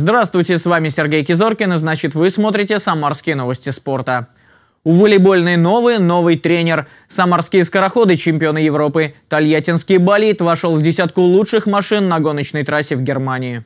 Здравствуйте, с вами Сергей Кизоркин, и значит вы смотрите «Самарские новости спорта». У волейбольной новый новый тренер. Самарские скороходы, чемпионы Европы. Тольяттинский «Болит» вошел в десятку лучших машин на гоночной трассе в Германии.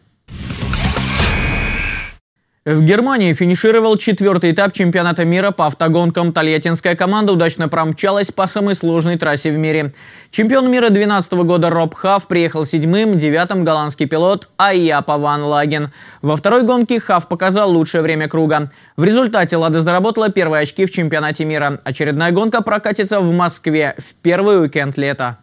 В Германии финишировал четвертый этап чемпионата мира по автогонкам. Тольяттинская команда удачно промчалась по самой сложной трассе в мире. Чемпион мира 2012 года Роб Хафф приехал седьмым, девятым голландский пилот Аяпа Ван Лаген. Во второй гонке Хафф показал лучшее время круга. В результате Лада заработала первые очки в чемпионате мира. Очередная гонка прокатится в Москве в первый уикенд лета.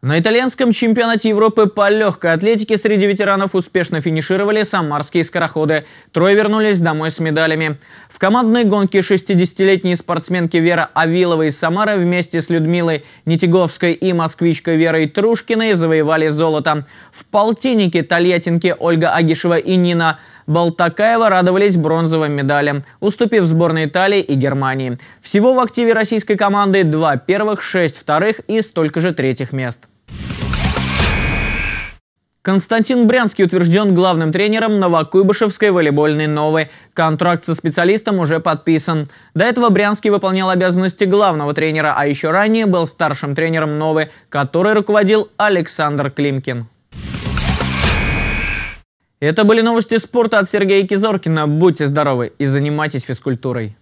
На итальянском чемпионате Европы по легкой атлетике среди ветеранов успешно финишировали самарские скороходы. Трое вернулись домой с медалями. В командной гонке 60-летние спортсменки Вера Авилова из Самары вместе с Людмилой Нитяговской и москвичкой Верой Трушкиной завоевали золото. В полтиннике тольяттинки Ольга Агишева и Нина Болтакаева радовались бронзовым медалям, уступив сборной Италии и Германии. Всего в активе российской команды два первых, шесть вторых и столько же третьих мест. Константин Брянский утвержден главным тренером Новокуйбышевской волейбольной «Новой». Контракт со специалистом уже подписан. До этого Брянский выполнял обязанности главного тренера, а еще ранее был старшим тренером «Новой», который руководил Александр Климкин. Это были новости спорта от Сергея Кизоркина. Будьте здоровы и занимайтесь физкультурой.